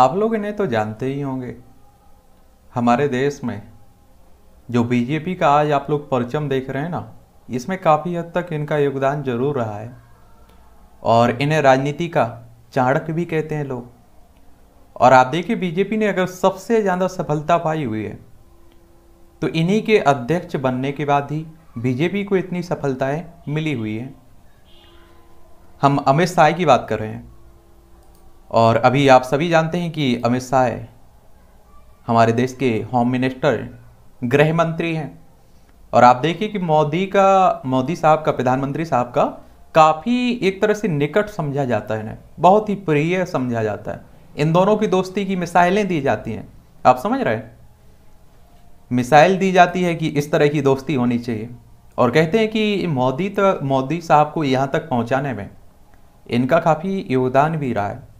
आप लोग इन्हें तो जानते ही होंगे हमारे देश में जो बीजेपी का आज आप लोग परचम देख रहे हैं ना इसमें काफ़ी हद तक इनका योगदान जरूर रहा है और इन्हें राजनीति का चाणक भी कहते हैं लोग और आप देखिए बीजेपी ने अगर सबसे ज़्यादा सफलता पाई हुई है तो इन्हीं के अध्यक्ष बनने के बाद ही बीजेपी को इतनी सफलताएं मिली हुई हैं हम अमित शाह की बात कर रहे हैं और अभी आप सभी जानते हैं कि अमित शाह हमारे देश के होम मिनिस्टर गृह मंत्री हैं और आप देखिए कि मोदी का मोदी साहब का प्रधानमंत्री साहब का काफ़ी एक तरह से निकट समझा जाता है ना बहुत ही प्रिय समझा जाता है इन दोनों की दोस्ती की मिसाइलें दी जाती हैं आप समझ रहे हैं मिसाइल दी जाती है कि इस तरह की दोस्ती होनी चाहिए और कहते हैं कि मोदी तो मोदी साहब को यहाँ तक पहुँचाने में इनका काफ़ी योगदान भी रहा है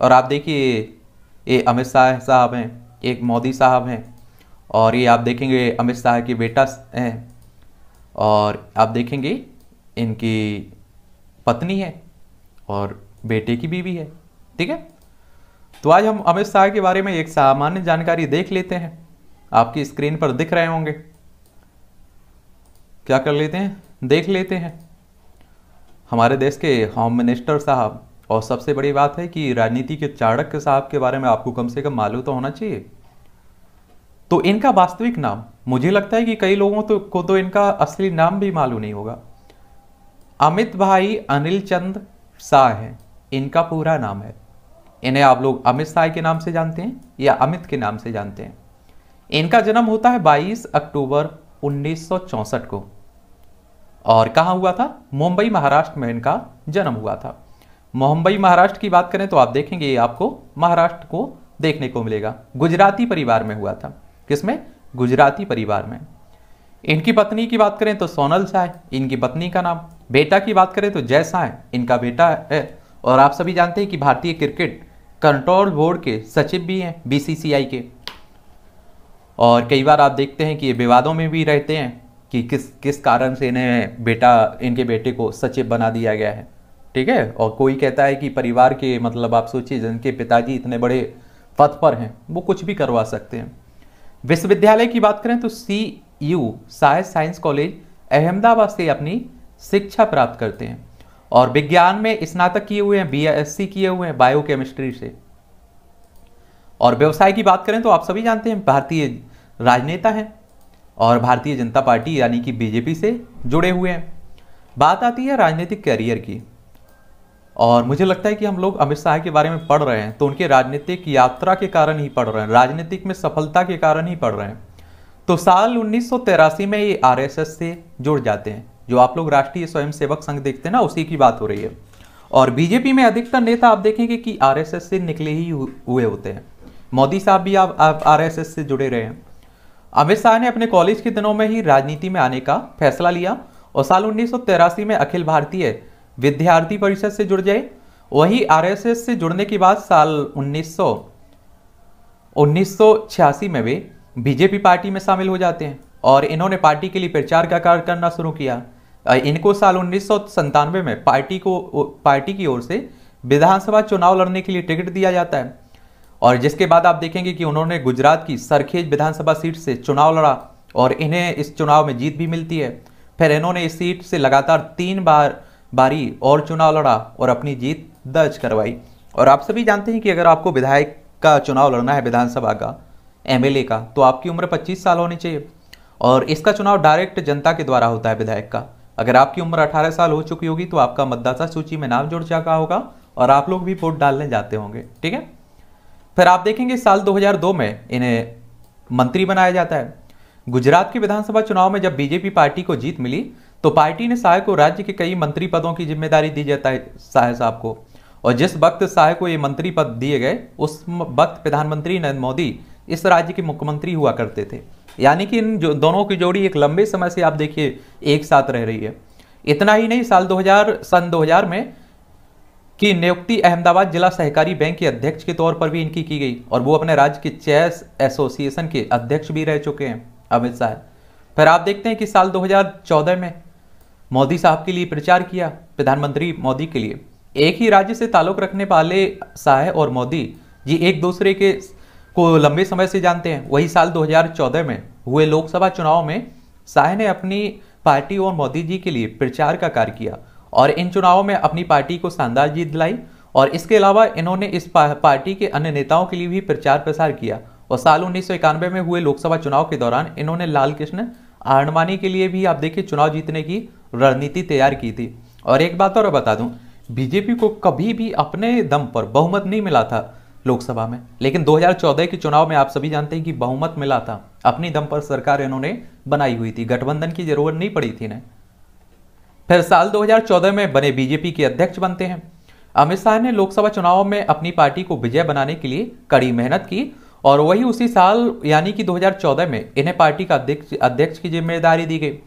और आप देखिए ये अमित शाह साहब हैं एक मोदी साहब हैं और ये आप देखेंगे अमित शाह की बेटा हैं और आप देखेंगे इनकी पत्नी है और बेटे की बीवी है ठीक है तो आज हम अमित शाह के बारे में एक सामान्य जानकारी देख लेते हैं आपकी स्क्रीन पर दिख रहे होंगे क्या कर लेते हैं देख लेते हैं हमारे देश के होम मिनिस्टर साहब और सबसे बड़ी बात है कि राजनीति के चाणक्य साहब के बारे में आपको कम से कम मालूम तो होना चाहिए तो इनका वास्तविक नाम मुझे लगता है कि कई लोगों तो, को तो इनका असली नाम भी मालूम नहीं होगा अमित भाई अनिल चंद शाह हैं इनका पूरा नाम है इन्हें आप लोग अमित शाह के नाम से जानते हैं या अमित के नाम से जानते हैं इनका जन्म होता है 22 अक्टूबर 1964 को और कहाँ हुआ था मुंबई महाराष्ट्र में इनका जन्म हुआ था मुंबई महाराष्ट्र की बात करें तो आप देखेंगे आपको महाराष्ट्र को देखने को मिलेगा गुजराती परिवार में हुआ था किसमें गुजराती परिवार में इनकी पत्नी की बात करें तो सोनल शाह इनकी पत्नी का नाम बेटा की बात करें तो जय शाह इनका बेटा है और आप सभी जानते हैं कि भारतीय क्रिकेट कंट्रोल बोर्ड के सचिव भी हैं बीसीसीआई के और कई बार आप देखते हैं कि ये विवादों में भी रहते हैं कि किस किस कारण से इन्हें बेटा इनके बेटे को सचिव बना दिया गया है ठीक है और कोई कहता है कि परिवार के मतलब आप सोचिए जिनके पिताजी इतने बड़े पद पर हैं वो कुछ भी करवा सकते हैं विश्वविद्यालय की बात करें तो C U Shah science college Ahmedabad से अपनी शिक्षा प्राप्त करते हैं और विज्ञान में स्नातक किए हुए हैं बी किए हुए हैं बायोकेमिस्ट्री से और व्यवसाय की बात करें तो आप सभी जानते हैं भारतीय राजनेता हैं और भारतीय जनता पार्टी यानी कि बीजेपी से जुड़े हुए हैं बात आती है राजनीतिक करियर की और मुझे लगता है कि हम लोग अमित शाह के बारे में पढ़ रहे हैं तो उनके राजनीतिक यात्रा के कारण ही पढ़ रहे हैं राजनीतिक में सफलता के कारण ही पढ़ रहे हैं तो साल उन्नीस में ये आर से जुड़ जाते हैं जो आप लोग राष्ट्रीय स्वयंसेवक संघ देखते हैं ना उसी की बात हो रही है और बीजेपी में अधिकतर नेता आप देखेंगे कि आरएसएस से निकले ही हुए होते हैं मोदी साहब भी आप, आप आरएसएस से जुड़े रहे हैं अमित शाह ने अपने कॉलेज के दिनों में ही राजनीति में आने का फैसला लिया और साल उन्नीस में अखिल भारतीय विद्यार्थी परिषद से जुड़ जाए वही आरएसएस से जुड़ने के बाद साल 1900 1986 में वे बीजेपी पार्टी में शामिल हो जाते हैं और इन्होंने पार्टी के लिए प्रचार का कार्य करना शुरू किया इनको साल उन्नीस में पार्टी को पार्टी की ओर से विधानसभा चुनाव लड़ने के लिए टिकट दिया जाता है और जिसके बाद आप देखेंगे कि उन्होंने गुजरात की सरखेज विधानसभा सीट से चुनाव लड़ा और इन्हें इस चुनाव में जीत भी मिलती है फिर इन्होंने इस सीट से लगातार तीन बार बारी और चुनाव लड़ा और अपनी जीत दर्ज करवाई और आप सभी जानते हैं कि अगर आपको विधायक का चुनाव लड़ना है विधानसभा का एमएलए का तो आपकी उम्र 25 साल होनी चाहिए और इसका चुनाव डायरेक्ट जनता के द्वारा होता है विधायक का अगर आपकी उम्र 18 साल हो चुकी होगी तो आपका मतदाता सूची में नाम जुड़ चुका होगा और आप लोग भी वोट डालने जाते होंगे ठीक है फिर आप देखेंगे साल 2002 में इन्हें मंत्री बनाया जाता है गुजरात के विधानसभा चुनाव में जब बीजेपी पार्टी को जीत मिली तो पार्टी ने शाह को राज्य के कई मंत्री पदों की जिम्मेदारी दी जाता है शाह साहब को और जिस वक्त शाह को ये मंत्री पद दिए गए उस वक्त प्रधानमंत्री नरेंद्र मोदी इस राज्य के मुख्यमंत्री हुआ करते थे यानी कि इन जो दोनों की जोड़ी एक लंबे समय से आप देखिए एक साथ रह रही है इतना ही नहीं साल 2000 सन 2000 में की नियुक्ति अहमदाबाद जिला सहकारी बैंक के अध्यक्ष के तौर पर भी इनकी की गई और वो अपने राज्य के चेस एसोसिएशन के अध्यक्ष भी रह चुके हैं अमित शाह फिर आप देखते हैं कि साल 2014 में मोदी साहब के लिए प्रचार किया प्रधानमंत्री मोदी के लिए एक ही राज्य से ताल्लुक रखने वाले शाह और मोदी ये एक दूसरे के को लंबे समय से जानते हैं वही साल 2014 में हुए लोकसभा चुनाव में शाह ने अपनी पार्टी और मोदी जी के लिए प्रचार का कार्य किया और इन चुनावों में अपनी पार्टी को शानदार जीत दिलाई और इसके अलावा इन्होंने इस पार्टी के अन्य नेताओं के लिए भी प्रचार प्रसार किया और साल उन्नीस में हुए लोकसभा चुनाव के दौरान इन्होंने लाल कृष्ण आडवाणी के लिए भी आप देखिए चुनाव जीतने की रणनीति तैयार की थी और एक बात और बता दूं बीजेपी को कभी भी अपने दम पर बहुमत नहीं मिला था लोकसभा में लेकिन 2014 के चुनाव में आप सभी जानते हैं कि बहुमत मिला था अपनी दम पर सरकार इन्होंने बनाई हुई थी गठबंधन की जरूरत नहीं पड़ी थी इन्हें फिर साल 2014 में बने बीजेपी के अध्यक्ष बनते हैं अमित शाह ने लोकसभा चुनाव में अपनी पार्टी को विजय बनाने के लिए कड़ी मेहनत की और वही उसी साल यानी कि 2014 में इन्हें पार्टी का अध्यक्ष अध्यक्ष की जिम्मेदारी दी गई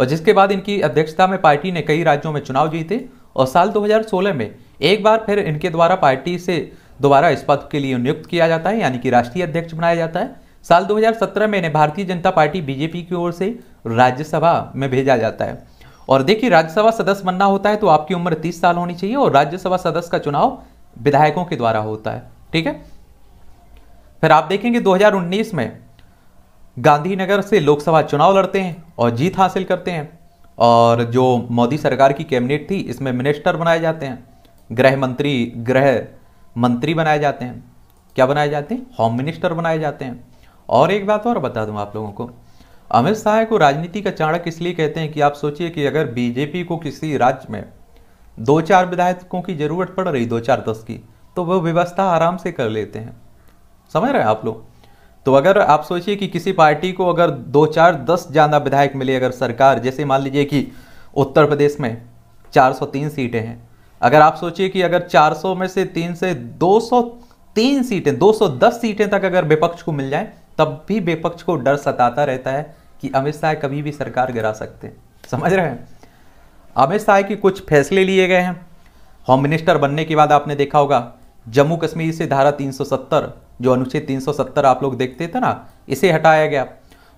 और जिसके बाद इनकी अध्यक्षता में पार्टी ने कई राज्यों में चुनाव जीते और साल 2016 में एक बार फिर इनके द्वारा पार्टी से दोबारा इस पद के लिए नियुक्त किया जाता है यानी कि राष्ट्रीय अध्यक्ष बनाया जाता है साल 2017 में इन्हें भारतीय जनता पार्टी बीजेपी की ओर से राज्यसभा में भेजा जाता है और देखिए राज्यसभा सदस्य बनना होता है तो आपकी उम्र तीस साल होनी चाहिए और राज्यसभा सदस्य का चुनाव विधायकों के द्वारा होता है ठीक है फिर आप देखेंगे दो में गांधीनगर से लोकसभा चुनाव लड़ते हैं और जीत हासिल करते हैं और जो मोदी सरकार की कैबिनेट थी इसमें मिनिस्टर बनाए जाते हैं गृह मंत्री गृह मंत्री बनाए जाते हैं क्या बनाए जाते हैं होम मिनिस्टर बनाए जाते हैं और एक बात और बता दूं आप लोगों को अमित शाह को राजनीति का चाणक इसलिए कहते हैं कि आप सोचिए कि अगर बीजेपी को किसी राज्य में दो चार विधायकों की जरूरत पड़ रही दो चार दस की तो वह व्यवस्था आराम से कर लेते हैं समझ रहे हैं आप लोग तो अगर आप सोचिए कि किसी पार्टी को अगर दो चार दस ज़्यादा विधायक मिले अगर सरकार जैसे मान लीजिए कि उत्तर प्रदेश में 403 सीटें हैं अगर आप सोचिए कि अगर 400 में से तीन से 203 सीटें 210 सीटें तक अगर विपक्ष को मिल जाए तब भी विपक्ष को डर सताता रहता है कि अमित शाह कभी भी सरकार गिरा सकते हैं समझ रहे हैं अमित शाह के कुछ फैसले लिए गए हैं होम मिनिस्टर बनने के बाद आपने देखा होगा जम्मू कश्मीर से धारा 370 जो अनुच्छेद 370 आप लोग देखते थे ना इसे हटाया गया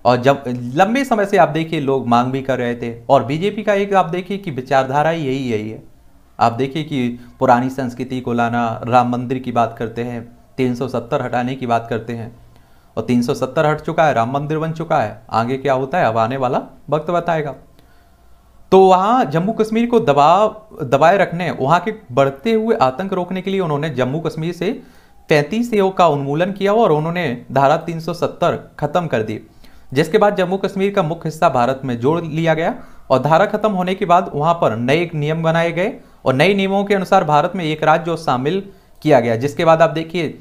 और जब लंबे समय से आप देखिए लोग मांग भी कर रहे थे और बीजेपी का एक आप देखिए कि विचारधारा यही यही है आप देखिए कि पुरानी संस्कृति को लाना राम मंदिर की बात करते हैं 370 हटाने की बात करते हैं और 370 हट चुका है राम मंदिर बन चुका है आगे क्या होता है अब आने वाला वक्त बताएगा तो वहाँ जम्मू कश्मीर को दबाव दबाए रखने वहाँ के बढ़ते हुए आतंक रोकने के लिए उन्होंने जम्मू कश्मीर से पैंतीस ए का उन्मूलन किया और उन्होंने धारा 370 खत्म कर दी जिसके बाद जम्मू कश्मीर का मुख्य हिस्सा भारत में जोड़ लिया गया और धारा खत्म होने के बाद वहां पर नए नियम बनाए गए और नए नियमों के अनुसार भारत में एक राज्य शामिल किया गया जिसके बाद आप देखिए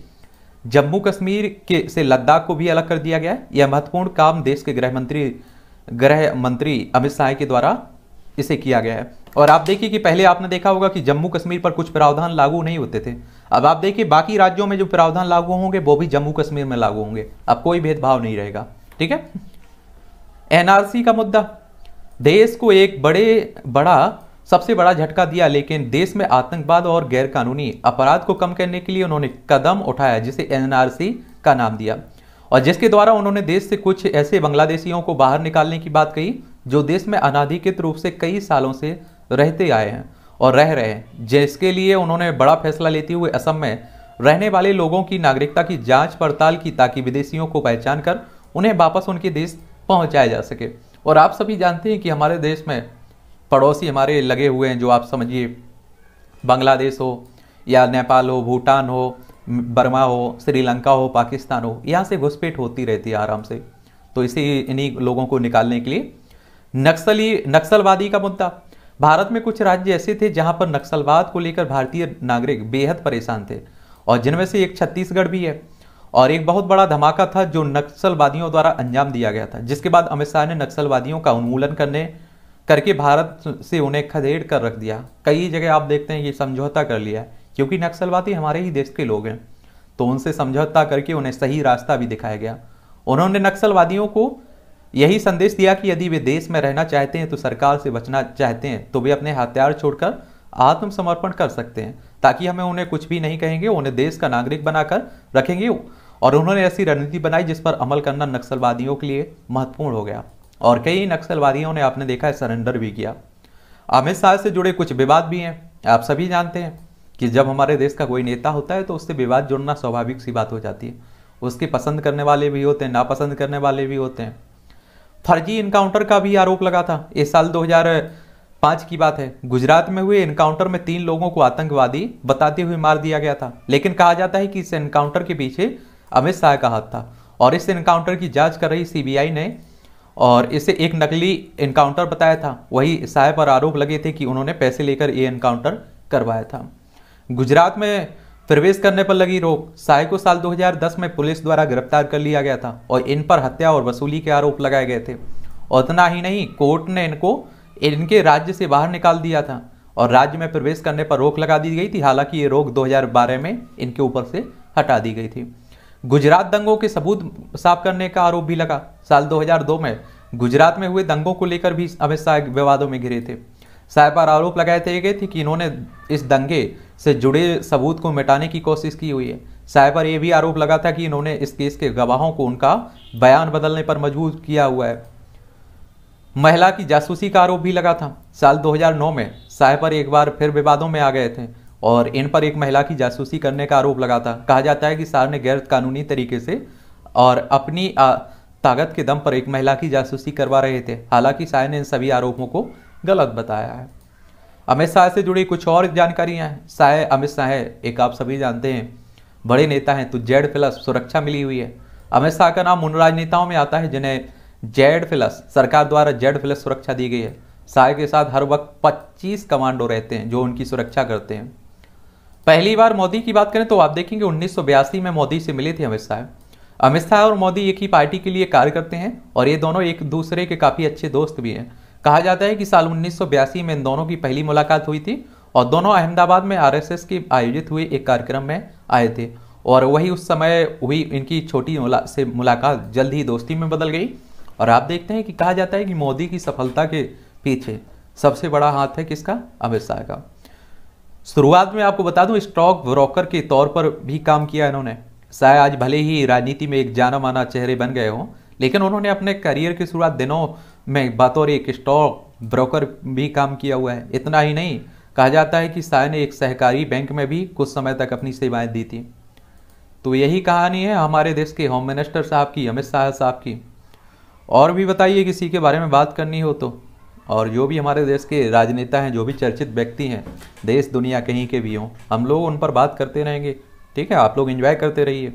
जम्मू कश्मीर के से लद्दाख को भी अलग कर दिया गया यह महत्वपूर्ण काम देश के गृह मंत्री गृह मंत्री अमित शाह के द्वारा इसे किया गया है और आप देखिए कि पहले आपने देखा होगा कि जम्मू कश्मीर पर कुछ प्रावधान लागू नहीं होते थे अब आप देखिए बाकी राज्यों में जो प्रावधान लागू होंगे वो भी जम्मू कश्मीर में लागू होंगे अब कोई भेदभाव नहीं रहेगा ठीक है एनआरसी का मुद्दा देश को एक बड़े बड़ा सबसे बड़ा झटका दिया लेकिन देश में आतंकवाद और गैरकानूनी अपराध को कम करने के लिए उन्होंने कदम उठाया जिसे एनआरसी का नाम दिया और जिसके द्वारा उन्होंने देश से कुछ ऐसे बांग्लादेशियों को बाहर निकालने की बात कही जो देश में अनाधिकृत रूप से कई सालों से रहते आए हैं और रह रहे हैं जिसके लिए उन्होंने बड़ा फैसला लेते हुए असम में रहने वाले लोगों की नागरिकता की जांच पड़ताल की ताकि विदेशियों को पहचान कर उन्हें वापस उनके देश पहुंचाया जा सके और आप सभी जानते हैं कि हमारे देश में पड़ोसी हमारे लगे हुए हैं जो आप समझिए बांग्लादेश हो या नेपाल हो भूटान हो बर्मा हो श्रीलंका हो पाकिस्तान हो यहाँ से घुसपैठ होती रहती है आराम से तो इसी इन्हीं लोगों को निकालने के लिए नक्सली नक्सलवादी का मुद्दा भारत में कुछ राज्य ऐसे थे जहां पर नक्सलवाद को लेकर भारतीय नागरिक बेहद परेशान थे और जिनमें से एक छत्तीसगढ़ भी है और एक बहुत बड़ा धमाका था जो नक्सलवादियों द्वारा अंजाम दिया गया था जिसके बाद अमित शाह ने नक्सलवादियों का उन्मूलन करने करके भारत से उन्हें खदेड़ कर रख दिया कई जगह आप देखते हैं ये समझौता कर लिया क्योंकि नक्सलवादी हमारे ही देश के लोग हैं तो उनसे समझौता करके उन्हें सही रास्ता भी दिखाया गया उन्होंने नक्सलवादियों को यही संदेश दिया कि यदि वे देश में रहना चाहते हैं तो सरकार से बचना चाहते हैं तो वे अपने हथियार छोड़कर आत्मसमर्पण कर सकते हैं ताकि हमें उन्हें कुछ भी नहीं कहेंगे उन्हें देश का नागरिक बनाकर रखेंगे और उन्होंने ऐसी रणनीति बनाई जिस पर अमल करना नक्सलवादियों के लिए महत्वपूर्ण हो गया और कई नक्सलवादियों ने आपने देखा है सरेंडर भी किया अमित शाह से जुड़े कुछ विवाद भी हैं आप सभी जानते हैं कि जब हमारे देश का कोई नेता होता है तो उससे विवाद जुड़ना स्वाभाविक सी बात हो जाती है उसके पसंद करने वाले भी होते हैं नापसंद करने वाले भी होते हैं फर्जी इनकाउंटर का भी आरोप लगा था ये साल 2005 की बात है गुजरात में हुए इनकाउंटर में तीन लोगों को आतंकवादी बताते हुए मार दिया गया था लेकिन कहा जाता है कि इस एनकाउंटर के पीछे अमित शाह का हाथ था और इस एनकाउंटर की जांच कर रही सीबीआई ने और इसे एक नकली इनकाउंटर बताया था वही शाह पर आरोप लगे थे कि उन्होंने पैसे लेकर ये इनकाउंटर करवाया था गुजरात में प्रवेश करने पर लगी रोक साय को साल 2010 में पुलिस द्वारा गिरफ्तार कर लिया गया था और इन पर हत्या और वसूली के आरोप लगाए गए थे उतना ही नहीं कोर्ट ने इनको इनके राज्य से बाहर निकाल दिया था और राज्य में प्रवेश करने पर रोक लगा दी गई थी हालांकि ये रोक 2012 में इनके ऊपर से हटा दी गई थी गुजरात दंगों के सबूत साफ करने का आरोप भी लगा साल 2002 में गुजरात में हुए दंगों को लेकर भी अमित शाह विवादों में घिरे थे शाह पर आरोप लगाए गए थे कि इन्होंने इस दंगे से जुड़े सबूत को मिटाने की कोशिश की हुई है साय पर यह भी आरोप लगा था कि इन्होंने इस केस के गवाहों को उनका बयान बदलने पर मजबूर किया हुआ है महिला की जासूसी का आरोप भी लगा था साल 2009 में साय पर एक बार फिर विवादों में आ गए थे और इन पर एक महिला की जासूसी करने का आरोप लगा था कहा जाता है कि सार ने गैर कानूनी तरीके से और अपनी ताकत के दम पर एक महिला की जासूसी करवा रहे थे हालांकि साय ने इन सभी आरोपों को गलत बताया है अमित शाह से जुड़ी कुछ और जानकारियां हैं शाह अमित शाह एक आप सभी जानते हैं बड़े नेता हैं तो जेड प्लस सुरक्षा मिली हुई है अमित शाह का नाम उन राजनेताओं में आता है जिन्हें जेड प्लस सरकार द्वारा जेड प्लस सुरक्षा दी गई है शाह के साथ हर वक्त 25 कमांडो रहते हैं जो उनकी सुरक्षा करते हैं पहली बार मोदी की बात करें तो आप देखेंगे उन्नीस में मोदी से मिले थे अमित शाह अमित शाह और मोदी एक ही पार्टी के लिए कार्य करते हैं और ये दोनों एक दूसरे के काफ़ी अच्छे दोस्त भी हैं कहा जाता है कि साल उन्नीस में इन दोनों की पहली मुलाकात हुई थी और दोनों अहमदाबाद में आरएसएस के आयोजित हुए एक कार्यक्रम में आए थे और वही उस समय हुई इनकी छोटी मुला, से मुलाकात जल्द ही दोस्ती में बदल गई और आप देखते हैं कि कहा जाता है कि मोदी की सफलता के पीछे सबसे बड़ा हाथ है किसका अमित शाह का शुरुआत में आपको बता दूं स्टॉक ब्रोकर के तौर पर भी काम किया इन्होंने शाह आज भले ही राजनीति में एक जाना माना चेहरे बन गए हों लेकिन उन्होंने अपने करियर की शुरुआत दिनों में बतौर एक स्टॉक ब्रोकर भी काम किया हुआ है इतना ही नहीं कहा जाता है कि शाह ने एक सहकारी बैंक में भी कुछ समय तक अपनी सेवाएं दी थी तो यही कहानी है हमारे देश के होम मिनिस्टर साहब की अमित शाह साहब की और भी बताइए किसी के बारे में बात करनी हो तो और जो भी हमारे देश के राजनेता हैं जो भी चर्चित व्यक्ति हैं देश दुनिया कहीं के भी हों हम लोग उन पर बात करते रहेंगे ठीक है आप लोग इन्जॉय करते रहिए